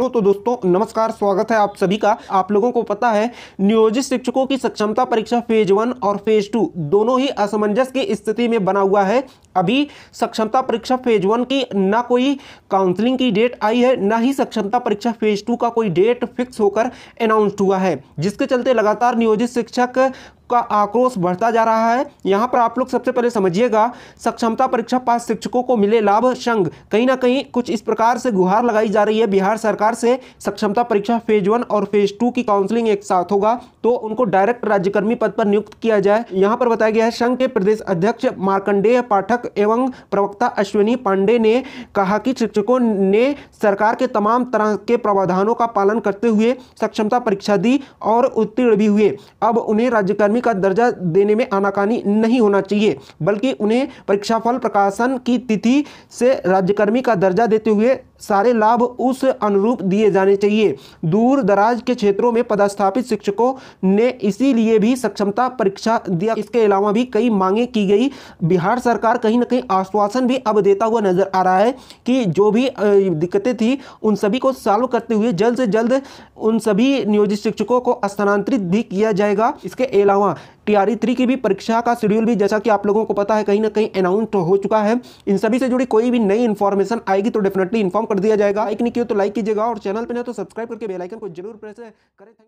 hello तो दोस्तों नमस्कार स्वागत है आप सभी का आप लोगों को पता है नियोजित शिक्षकों की सक्षमता परीक्षा फेज वन और फेज टू दोनों ही असमंजस की स्थिति में बना हुआ है अभी सक्षमता परीक्षा फेज वन की ना कोई काउंसलिंग की डेट आई है ना ही सक्षमता परीक्षा फेज टू का कोई डेट फिक्स होकर अनाउंस्ड हुआ है जिसके चलते लगातार नियोजित शिक्षक का आक्रोश बढ़ता जा रहा है यहाँ पर आप लोग सबसे पहले समझिएगा सक्षमता परीक्षा पास शिक्षकों को मिले लाभ संघ कहीं ना कहीं कुछ इस प्रकार से गुहार लगाई जा रही है बिहार सरकार से सक्षमता परीक्षा फेज वन और फेज टू की काउंसलिंग एक साथ होगा तो उनको डायरेक्ट राज्यकर्मी पद पर नियुक्त किया जाए यहाँ पर बताया गया है संघ के प्रदेश अध्यक्ष मार्कंडेय पाठक एवं प्रवक्ता अश्विनी पांडे ने कहा कि शिक्षकों ने सरकार के तमाम तरह के प्रावधानों का पालन करते हुए सक्षमता परीक्षा दी और उत्तीर्ण भी हुए अब उन्हें राज्यकर्मी कर्मी का दर्जा देने में आनाकानी नहीं होना चाहिए बल्कि उन्हें परीक्षाफल प्रकाशन की तिथि से राज्यकर्मी का दर्जा देते हुए सारे लाभ उस अनुरूप दिए जाने चाहिए दूर दराज के क्षेत्रों में पदस्थापित शिक्षकों ने इसीलिए भी सक्षमता परीक्षा दिया इसके अलावा भी कई मांगे की गई बिहार सरकार कहीं ना कहीं आश्वासन भी अब देता हुआ नजर आ रहा है कि जो भी दिक्कतें थी उन सभी को सॉल्व करते हुए जल्द से जल्द उन सभी नियोजित शिक्षकों को स्थानांतरित भी किया जाएगा इसके अलावा टीआरई थ्री की भी परीक्षा का शेड्यूल भी जैसा कि आप लोगों को पता है कहीं ना कहीं अनाउंस हो चुका है इन सभी से जुड़ी कोई भी नई इन्फॉर्मेशन आएगी तो डेफिनेटली इन्फॉर्म कर दिया जाएगा लाइक नहीं किया तो लाइक कीजिएगा और चैनल पर ना तो सब्सक्राइब करके बेलाइकन को जरूर प्रेस करें